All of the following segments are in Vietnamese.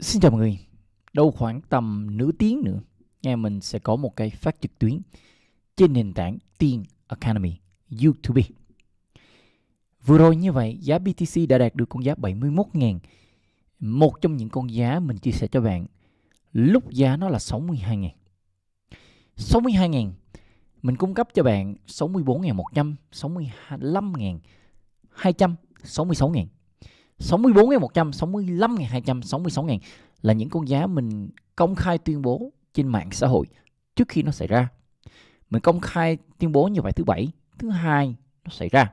Xin chào mọi người. Đâu khoảng tầm nửa tiếng nữa, nhà mình sẽ có một cái phát trực tuyến trên nền tảng Tiên Academy YouTube. Vừa rồi như vậy, giá BTC đã đạt được con giá 71.000. Một trong những con giá mình chia sẻ cho bạn lúc giá nó là 62.000. 62.000 mình cung cấp cho bạn 64.100, 65.200, 66.000. 64 100, 65 200, 66 ngàn là những con giá mình công khai tuyên bố trên mạng xã hội trước khi nó xảy ra. Mình công khai tuyên bố như vậy thứ bảy, thứ hai nó xảy ra.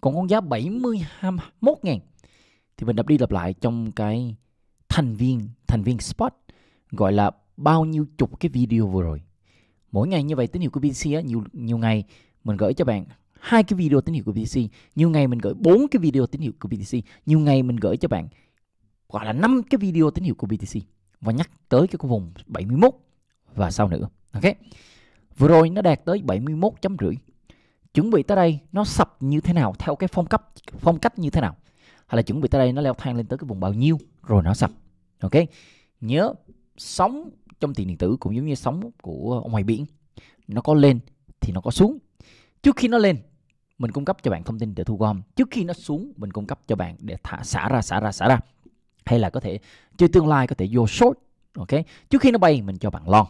Còn con giá 71 ngàn thì mình đập đi lặp lại trong cái thành viên thành viên spot gọi là bao nhiêu chục cái video vừa rồi mỗi ngày như vậy tín hiệu của BC á, nhiều nhiều ngày mình gửi cho bạn hai cái video tín hiệu của BTC nhiều ngày mình gửi bốn cái video tín hiệu của BTC nhiều ngày mình gửi cho bạn gọi là năm cái video tín hiệu của BTC và nhắc tới cái vùng 71 và sau nữa ok vừa rồi nó đạt tới 71 chấm rưỡi chuẩn bị tới đây nó sập như thế nào theo cái phong cách phong cách như thế nào hay là chuẩn bị tới đây nó leo thang lên tới cái vùng bao nhiêu rồi nó sập ok nhớ sóng trong tiền điện tử cũng giống như sóng của ngoài biển nó có lên thì nó có xuống trước khi nó lên mình cung cấp cho bạn thông tin để thu gom trước khi nó xuống mình cung cấp cho bạn để thả xả ra xả ra xả ra hay là có thể chơi tương lai có thể vô short ok trước khi nó bay mình cho bạn lon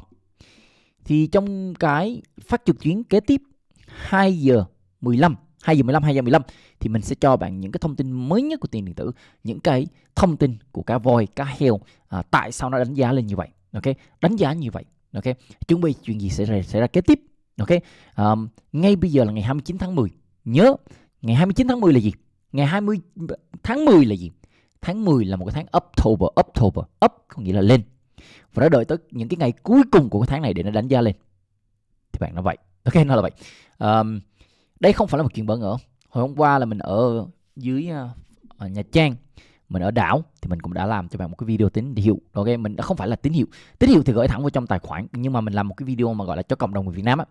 thì trong cái phát trực tuyến kế tiếp 2 giờ 15 2 giờ 15 2 giờ 15 thì mình sẽ cho bạn những cái thông tin mới nhất của tiền điện tử những cái thông tin của cá voi cá heo à, tại sao nó đánh giá lên như vậy ok đánh giá như vậy ok chuẩn bị chuyện gì sẽ xảy ra kế tiếp ok um, ngay bây giờ là ngày 29 tháng 10 nhớ ngày 29 tháng 10 là gì ngày 20 tháng 10 là gì tháng 10 là một cái tháng October October up có nghĩa là lên và nó đợi tới những cái ngày cuối cùng của cái tháng này để nó đánh giá lên thì bạn nó vậy ok nó là vậy um, đây không phải là một chuyện bỡ ngỡ hồi hôm qua là mình ở dưới uh, ờ, ờ, ở Trang mình ở đảo thì mình cũng đã làm cho bạn một cái video tín hiệu ok mình đã không phải là tín hiệu tín hiệu thì gửi thẳng vào trong tài khoản nhưng mà mình làm một cái video mà gọi là cho cộng đồng người Việt Nam á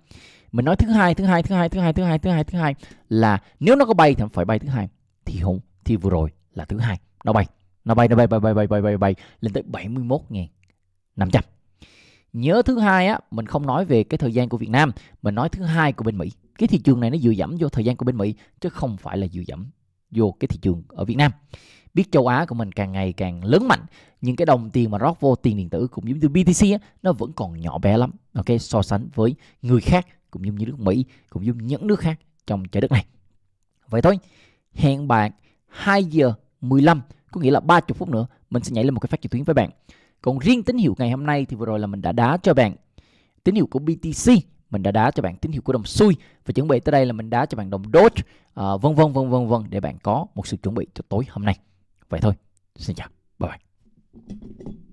mình nói thứ hai thứ hai thứ hai thứ hai thứ hai thứ hai thứ hai là nếu nó có bay thì phải bay thứ hai thì không thì vừa rồi là thứ hai nó bay nó bay nó bay bay bay bay bay bay bay lên tới 71.500 nhớ thứ hai á mình không nói về cái thời gian của Việt Nam mình nói thứ hai của bên Mỹ cái thị trường này nó dựa giảm vô thời gian của bên Mỹ chứ không phải là dựa giảm vô cái thị trường ở Việt Nam biết châu Á của mình càng ngày càng lớn mạnh nhưng cái đồng tiền mà rót vô tiền điện tử cũng giống như BTC á, nó vẫn còn nhỏ bé lắm ok so sánh với người khác cũng giống như nước Mỹ cũng giống những nước khác trong trái đất này vậy thôi hẹn bạn 2 giờ 15 có nghĩa là 30 phút nữa mình sẽ nhảy lên một cái phát trực tuyến với bạn còn riêng tín hiệu ngày hôm nay thì vừa rồi là mình đã đá cho bạn tín hiệu của BTC mình đã đá cho bạn tín hiệu của đồng xui và chuẩn bị tới đây là mình đá cho bạn đồng Doge à, ờ, vân vân vân vân vân để bạn có một sự chuẩn bị cho tối hôm nay vậy thôi xin chào bye bye